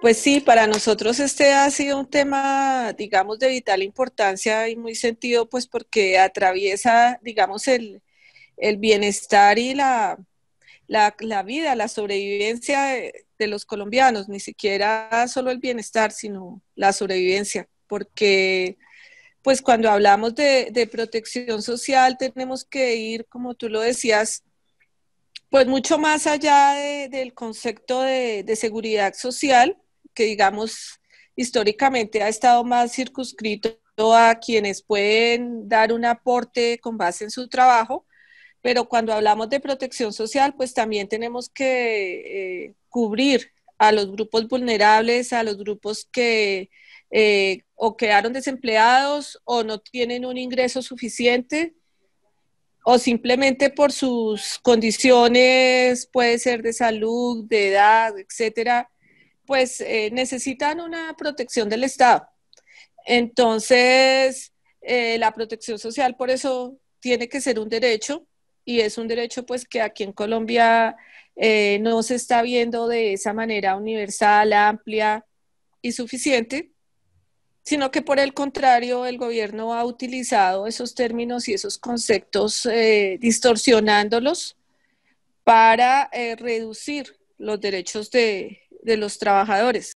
Pues sí, para nosotros este ha sido un tema, digamos, de vital importancia y muy sentido, pues porque atraviesa, digamos, el, bienestar y la, vida, la sobrevivencia de, los colombianos, ni siquiera solo el bienestar, sino la sobrevivencia, porque pues cuando hablamos de, protección social tenemos que ir, como tú lo decías, pues mucho más allá del concepto de, de, seguridad social, que digamos históricamente ha estado más circunscrito a quienes pueden dar un aporte con base en su trabajo, pero cuando hablamos de protección social, pues también tenemos que eh, cubrir a los grupos vulnerables, a los grupos que eh, o quedaron desempleados o no tienen un ingreso suficiente o simplemente por sus condiciones, puede ser de salud, de edad, etcétera, pues eh, necesitan una protección del Estado. Entonces, eh, la protección social por eso tiene que ser un derecho y es un derecho pues que aquí en Colombia eh, no se está viendo de esa manera universal, amplia y suficiente, sino que por el contrario el gobierno ha utilizado esos términos y esos conceptos distorsionándolos para reducir los derechos de, de los trabajadores.